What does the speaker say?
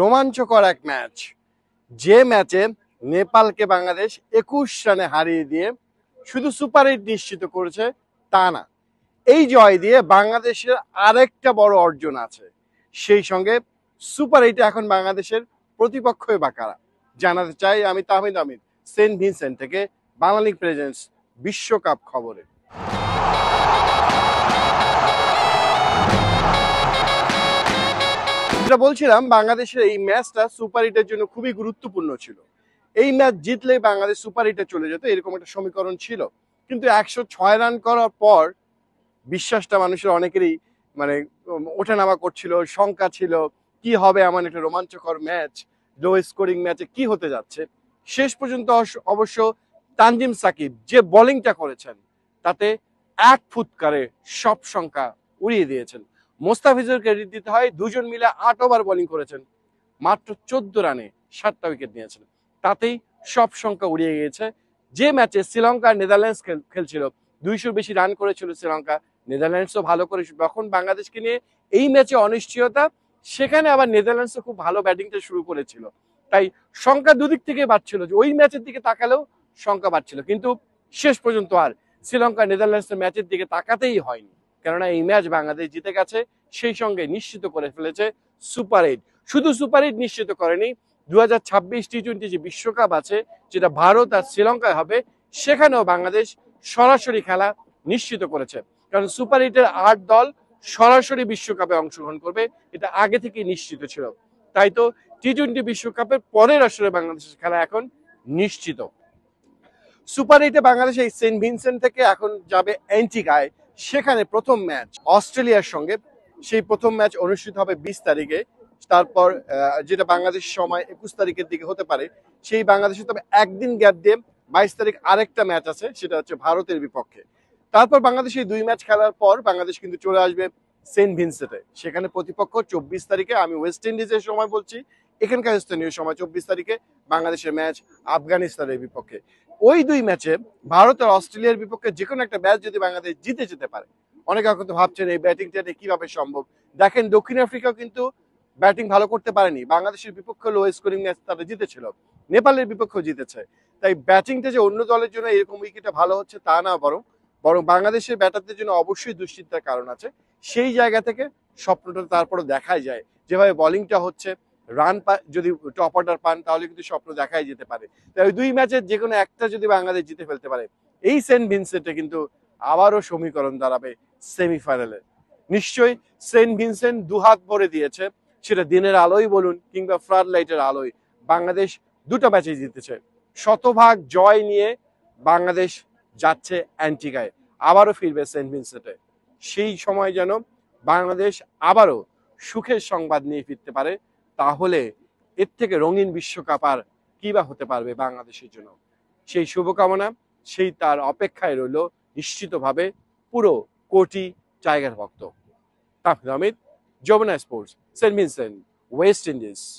রোমাঞ্চকর এক ম্যাচ যে ম্যাচে নেপালকে বাংলাদেশ একুশ রানে হারিয়ে দিয়ে শুধু সুপার এইট নিশ্চিত করেছে তা না এই জয় দিয়ে বাংলাদেশের আরেকটা বড় অর্জন আছে সেই সঙ্গে সুপার এইটে এখন বাংলাদেশের প্রতিপক্ষই বাকারা জানাতে চাই আমি তাহমিদ আমিদ সেন্ট ভিনসেন্ট থেকে বাংলালিক প্রেজেন্স বিশ্বকাপ খবরে যেটা বলছিলাম বাংলাদেশের এই ম্যাচটা সুপার হিটের জন্য খুবই গুরুত্বপূর্ণ ছিল এই ম্যাচ জিতলেই বাংলাদেশ সুপার হিটে চলে যেত এরকম একটা সমীকরণ ছিল কিন্তু একশো ছয় রান করার পর বিশ্বাসটা মানুষের অনেকেরই মানে ওঠানামা করছিল শঙ্কা ছিল কি হবে এমন একটা রোমাঞ্চকর ম্যাচ লো স্কোরিং ম্যাচে কি হতে যাচ্ছে শেষ পর্যন্ত অবশ্য তানজিম সাকিব যে বোলিংটা করেছেন তাতে এক ফুৎকারে সব শঙ্কা উড়িয়ে দিয়েছেন মোস্তাফিজুর ক্রেডিট দিতে হয় দুজন মিলে আট ওভার বোলিং করেছেন মাত্র চোদ্দ রানে সাতটা উইকেট নিয়েছেন তাতেই সব সংখ্যা উড়িয়ে গিয়েছে যে ম্যাচে শ্রীলঙ্কা নেদারল্যান্ডস খেলছিল দুইশোর বেশি রান করেছিল শ্রীলঙ্কা নেদারল্যান্ডসও ভালো করে তখন বাংলাদেশকে নিয়ে এই ম্যাচে অনিশ্চয়তা সেখানে আবার নেদারল্যান্ডসও খুব ভালো ব্যাটিংটা শুরু করেছিল তাই সংখ্যা দুদিক থেকে বাড়ছিল যে ওই ম্যাচের দিকে তাকালেও সংখ্যা বাড়ছিল কিন্তু শেষ পর্যন্ত আর শ্রীলঙ্কা নেদারল্যান্ডসের ম্যাচের দিকে তাকাতেই হয়নি কেননা এই ম্যাচ বাংলাদেশ জিতে গেছে সেই সঙ্গে নিশ্চিত করে ফেলেছে সুপার এইট শুধু সুপার এইট নিশ্চিত করেনি দু হাজার ছাব্বিশ টি টোয়েন্টি যে বিশ্বকাপ আছে যেটা ভারত আর শ্রীলঙ্কায় হবে সেখানেও বাংলাদেশ সরাসরি খেলা নিশ্চিত করেছে কারণ সুপার এইটের আট দল সরাসরি বিশ্বকাপে অংশগ্রহণ করবে এটা আগে থেকে নিশ্চিত ছিল তাই তো টি টোয়েন্টি বিশ্বকাপের পরের আসরে বাংলাদেশের খেলা এখন নিশ্চিত সুপার এইটে বাংলাদেশ এই সেন্ট ভিনসেন্ট থেকে এখন যাবে অ্যান্টিগায় সেখানে প্রথম ম্যাচ অস্ট্রেলিয়ার সঙ্গে সেই প্রথম ম্যাচ অনুষ্ঠিত হবে বিশ তারিখে তারপর যেটা বাংলাদেশ সময় একুশ তারিখের দিকে হতে পারে সেই বাংলাদেশে তবে একদিন গ্যাপ দিয়ে বাইশ তারিখ আরেকটা ম্যাচ আছে সেটা হচ্ছে ভারতের বিপক্ষে তারপর বাংলাদেশ এই দুই ম্যাচ খেলার পর বাংলাদেশ কিন্তু চলে আসবে সেন্ট ভিনসেটে সেখানে প্রতিপক্ষ চব্বিশ তারিখে আমি ওয়েস্ট ইন্ডিজের সময় বলছি এখানকার স্থানীয় সময় চব্বিশ তারিখে বাংলাদেশের ম্যাচ আফগানিস্তানের বিপক্ষে ওই দুই ম্যাচে ভারত আর অস্ট্রেলিয়ার বিপক্ষে যে কোনো একটা ম্যাচ যদি বাংলাদেশ জিতে যেতে পারে অনেকে কিন্তু ভাবছেন এই ব্যাটিংটা কিভাবে সম্ভব দেখেন দক্ষিণ আফ্রিকাও কিন্তু ব্যাটিং ভালো করতে পারেনি বাংলাদেশের বিপক্ষে লো স্কোরিং ম্যাচ তারা জিতেছিল নেপালের বিপক্ষেও জিতেছে তাই ব্যাটিংটা যে অন্য দলের জন্য এরকম উইকেটে ভালো হচ্ছে তা না বরং বরং বাংলাদেশের ব্যাটারদের জন্য অবশ্যই দুশ্চিন্তার কারণ আছে সেই জায়গা থেকে স্বপ্নটা তারপরে দেখাই যায় যেভাবে বলিংটা হচ্ছে রান যদি টপ অর্ডার পান তাহলে কিন্তু স্বপ্ন দেখাই যেতে পারে তাই দুই ম্যাচের যে কোনো একটা যদি বাংলাদেশ জিতে ফেলতে পারে এই সেন্ট ভিনসেন্টে কিন্তু আবারও সমীকরণ দাঁড়াবে সেমিফাইনালে নিশ্চয়ই সেন্ট ভিনসেন্ট দুহাত ভরে দিয়েছে সেটা দিনের আলোই বলুন কিংবা ফ্লাড লাইটের আলোয় বাংলাদেশ দুটো ম্যাচে জিতেছে শতভাগ জয় নিয়ে বাংলাদেশ যাচ্ছে অ্যান্টিগায় আবারও ফিরবে সেন্ট ভিনসেন্টে সেই সময় যেন বাংলাদেশ আবারও সুখের সংবাদ নিয়ে ফিরতে পারে তাহলে এর থেকে রঙিন বিশ্বকাপ আর কী বা হতে পারবে বাংলাদেশের জন্য সেই শুভকামনা সেই তার অপেক্ষায় রইল নিশ্চিতভাবে পুরো কোটি টাইগার ভক্ত Tahmid Jamuna sports Saint Vincent West Indies